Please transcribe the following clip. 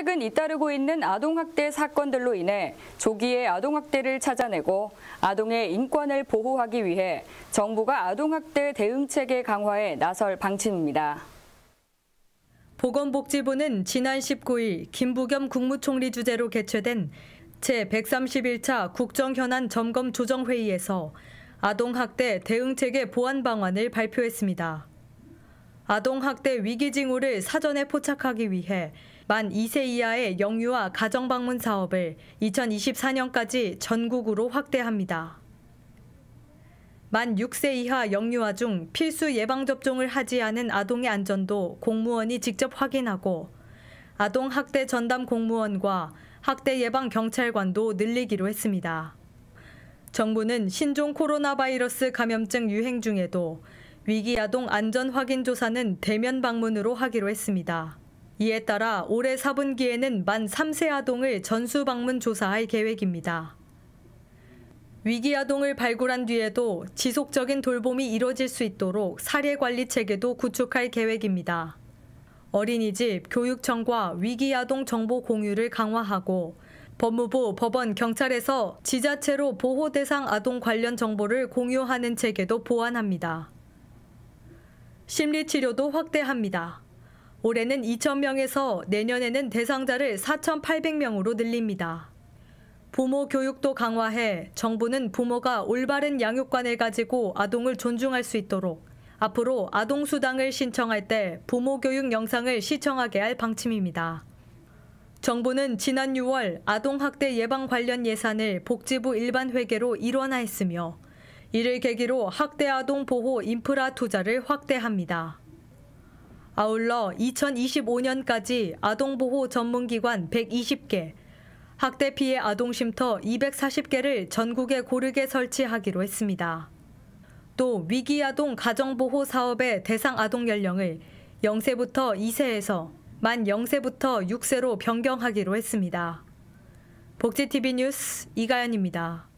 최근 잇따르고 있는 아동학대 사건들로 인해 조기에 아동학대를 찾아내고 아동의 인권을 보호하기 위해 정부가 아동학대 대응책의 강화에 나설 방침입니다. 보건복지부는 지난 19일 김부겸 국무총리 주재로 개최된 제131차 국정현안 점검 조정회의에서 아동학대 대응책의 보완 방안을 발표했습니다. 아동학대 위기징후를 사전에 포착하기 위해 만 2세 이하의 영유아 가정 방문 사업을 2024년까지 전국으로 확대합니다. 만 6세 이하 영유아 중 필수 예방접종을 하지 않은 아동의 안전도 공무원이 직접 확인하고 아동학대 전담 공무원과 학대 예방 경찰관도 늘리기로 했습니다. 정부는 신종 코로나 바이러스 감염증 유행 중에도 위기 아동 안전 확인 조사는 대면 방문으로 하기로 했습니다. 이에 따라 올해 4분기에는 만 3세 아동을 전수 방문 조사할 계획입니다. 위기 아동을 발굴한 뒤에도 지속적인 돌봄이 이뤄질 수 있도록 사례 관리 체계도 구축할 계획입니다. 어린이집, 교육청과 위기 아동 정보 공유를 강화하고 법무부, 법원, 경찰에서 지자체로 보호 대상 아동 관련 정보를 공유하는 체계도 보완합니다. 심리치료도 확대합니다. 올해는 2,000명에서 내년에는 대상자를 4,800명으로 늘립니다. 부모 교육도 강화해 정부는 부모가 올바른 양육관을 가지고 아동을 존중할 수 있도록 앞으로 아동수당을 신청할 때 부모 교육 영상을 시청하게 할 방침입니다. 정부는 지난 6월 아동학대 예방 관련 예산을 복지부 일반회계로 일원화했으며 이를 계기로 학대 아동 보호 인프라 투자를 확대합니다. 아울러 2025년까지 아동보호 전문기관 120개, 학대 피해 아동쉼터 240개를 전국에 고르게 설치하기로 했습니다. 또 위기아동 가정보호 사업의 대상 아동 연령을 0세부터 2세에서 만 0세부터 6세로 변경하기로 했습니다. 복지TV 뉴스 이가연입니다.